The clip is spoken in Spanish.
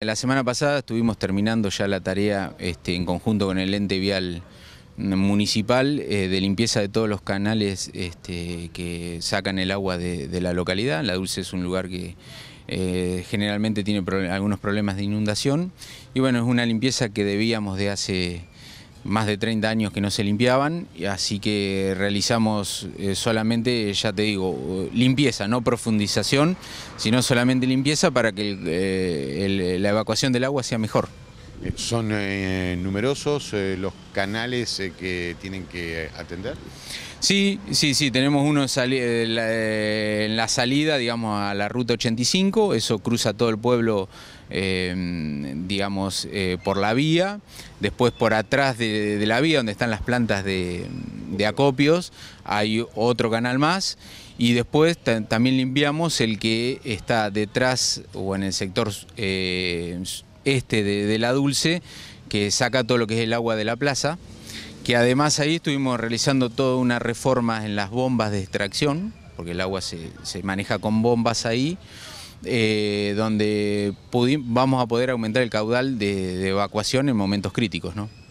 La semana pasada estuvimos terminando ya la tarea este, en conjunto con el ente vial municipal eh, de limpieza de todos los canales este, que sacan el agua de, la localidad. La Dulce es un lugar que eh, generalmente tiene algunos problemas de inundación y bueno, es una limpieza que debíamos de hace más de 30 años que no se limpiaban, así que realizamos eh, solamente, ya te digo, limpieza, no profundización, sino solamente limpieza para que eh, la evacuación del agua sea mejor. Eh, Son eh, numerosos eh, los canales que tienen que atender. Sí, sí, sí, tenemos uno en la, salida, digamos, a la ruta 85, eso cruza todo el pueblo, em, digamos, por la vía, después por atrás de la vía, donde están las plantas de, de acopios, hay otro canal más y después también limpiamos el que está detrás o en el sector eh, este de, la Dulce, que saca todo lo que es el agua de la plaza, que además ahí estuvimos realizando toda una reforma en las bombas de extracción, porque el agua se, maneja con bombas ahí, eh, donde vamos a poder aumentar el caudal de, de evacuación en momentos críticos. ¿no?